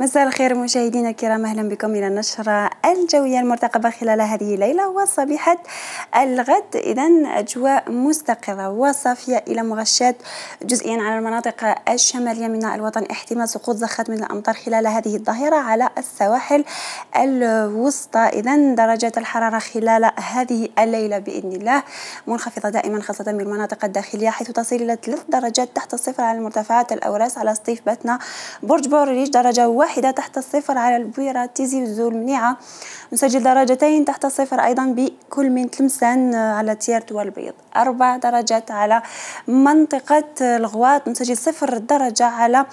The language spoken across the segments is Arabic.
مساء الخير مشاهدينا الكرام اهلا بكم الى النشره الجويه المرتقبه خلال هذه الليله وصبيحه الغد اذا اجواء مستقره وصافيه الى مغشات جزئيا على المناطق الشماليه من الوطن احتمال سقوط زخات من الامطار خلال هذه الظاهره على السواحل الوسطى اذا درجه الحراره خلال هذه الليله باذن الله منخفضه دائما خاصه بالمناطق الداخليه حيث تصل الى 3 درجات تحت الصفر على المرتفعات الاوراس على سطيف باتنا برج بوريج درجه واحد واحدة تحت الصفر على البويرة تيزي وزو المنيعة نسجل درجتين تحت الصفر أيضا بكل من تلمسان على تيارت والبيض أربع درجات على منطقة الغواط نسجل صفر درجة على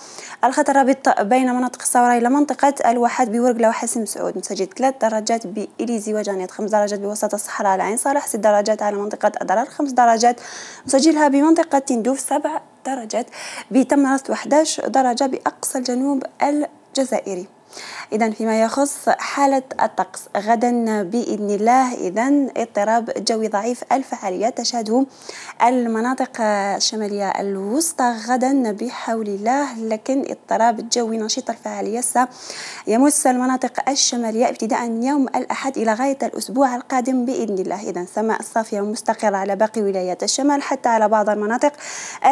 الخط الرابط بين مناطق الصورة إلى منطقة الواحات بورقلة وحسن مسعود نسجل ثلاث درجات بإليزي وجانيت خمس درجات بوسط الصحراء على عين صالح ست درجات على منطقة أضرار خمس درجات نسجلها بمنطقة تندوف سبع درجات بتمرست 11 درجة بأقصى الجنوب جزائري إذا فيما يخص حالة الطقس غدا بإذن الله إذا اضطراب جوي ضعيف الفعالية تشهده المناطق الشمالية الوسطى غدا بحول الله لكن اضطراب جوي نشيط الفعالية سيمس المناطق الشمالية ابتداء من يوم الأحد إلى غاية الأسبوع القادم بإذن الله إذا سماء صافية ومستقره على باقي ولايات الشمال حتى على بعض المناطق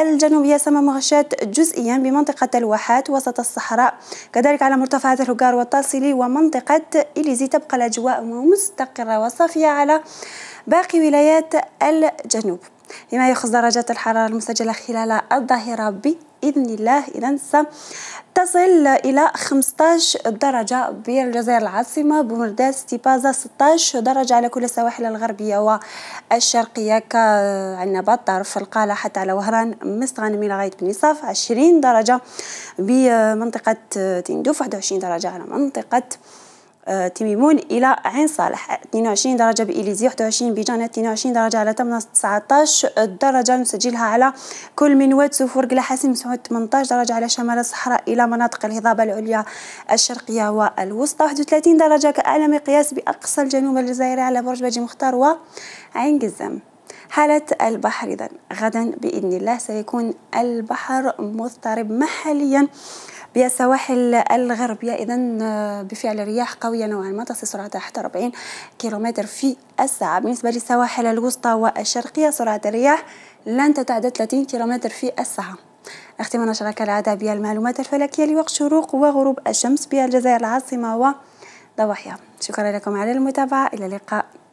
الجنوبية سماء مغشاة جزئيا بمنطقة الواحات وسط الصحراء كذلك على مرتفعات حجار وتصل ومنطقة إليزي تبقى الأجواء مستقرة وصافية على باقي ولايات الجنوب لما يخص درجات الحرارة المسجلة خلال الظهيرة بإذن الله إذا تصل إلى 15 درجة بالجزائر العاصمة بومرداس تيبازا 16 درجة على كل السواحل الغربية والشرقية كعنبات طرف القالة حتى على وهران مستغانم إلى غاية بنصاف 20 درجة بمنطقة تندوف 21 درجة على منطقة آه، تيميمون الى عين صالح 22 درجه بإليزي 21 بيجانات 22 درجه على تمناس 19 درجه نسجلها على كل من واد سوفور قلا حاسم 18 درجه على شمال الصحراء الى مناطق الهضابه العليا الشرقيه والوسطى 31 درجه كاعلى مقياس باقصى الجنوب الجزائري على برج باجي مختار وعين قزم حالة البحر إذا غدا بإذن الله سيكون البحر مضطرب محليا بسواحل الغربية إذا آه، بفعل رياح قوية نوعا ما تصل سرعتها حتى 40 كيلومتر في الساعة بالنسبة للسواحل الوسطى والشرقية سرعة الرياح لن تتعدى 30 كيلومتر في الساعة أختم نشرة كالعادة بالمعلومات الفلكية لوقت شروق وغروب الشمس بالجزائر العاصمة وضواحيها شكرا لكم على المتابعة إلى اللقاء